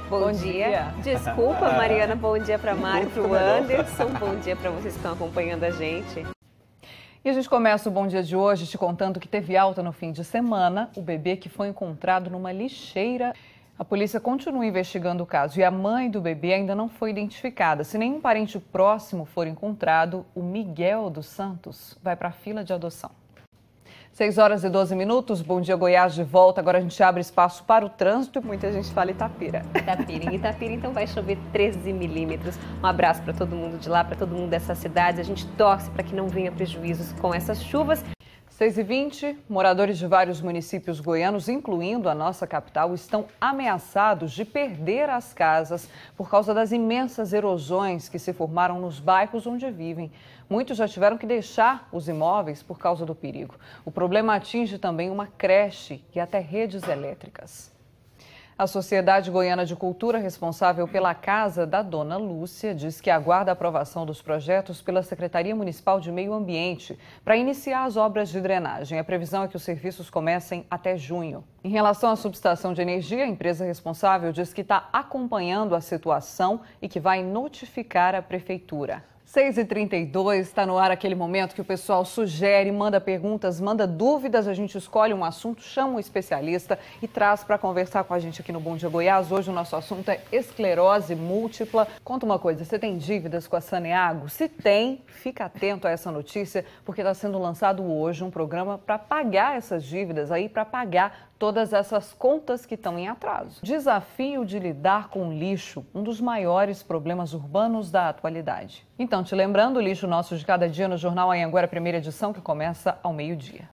Bom, bom dia. dia. Desculpa, Mariana, bom dia para Marco Anderson, bom dia para vocês que estão acompanhando a gente. E a gente começa o Bom Dia de hoje te contando que teve alta no fim de semana o bebê que foi encontrado numa lixeira. A polícia continua investigando o caso e a mãe do bebê ainda não foi identificada. Se nenhum parente próximo for encontrado, o Miguel dos Santos vai para a fila de adoção. 6 horas e 12 minutos, bom dia Goiás de volta. Agora a gente abre espaço para o trânsito. Muita gente fala Itapira. Itapira, em Itapira então vai chover 13 milímetros. Um abraço para todo mundo de lá, para todo mundo dessa cidade. A gente torce para que não venha prejuízos com essas chuvas 6h20, moradores de vários municípios goianos, incluindo a nossa capital, estão ameaçados de perder as casas por causa das imensas erosões que se formaram nos bairros onde vivem. Muitos já tiveram que deixar os imóveis por causa do perigo. O problema atinge também uma creche e até redes elétricas. A Sociedade Goiana de Cultura, responsável pela casa da dona Lúcia, diz que aguarda a aprovação dos projetos pela Secretaria Municipal de Meio Ambiente para iniciar as obras de drenagem. A previsão é que os serviços comecem até junho. Em relação à subestação de energia, a empresa responsável diz que está acompanhando a situação e que vai notificar a prefeitura. 6h32, está no ar aquele momento que o pessoal sugere, manda perguntas, manda dúvidas, a gente escolhe um assunto, chama um especialista e traz para conversar com a gente aqui no Bom Dia Goiás. Hoje o nosso assunto é esclerose múltipla. Conta uma coisa, você tem dívidas com a Saneago? Se tem, fica atento a essa notícia, porque está sendo lançado hoje um programa para pagar essas dívidas aí, para pagar todas essas contas que estão em atraso. Desafio de lidar com lixo, um dos maiores problemas urbanos da atualidade. Então, importante. Lembrando, o lixo nosso de cada dia no Jornal Anhanguera, primeira edição, que começa ao meio-dia.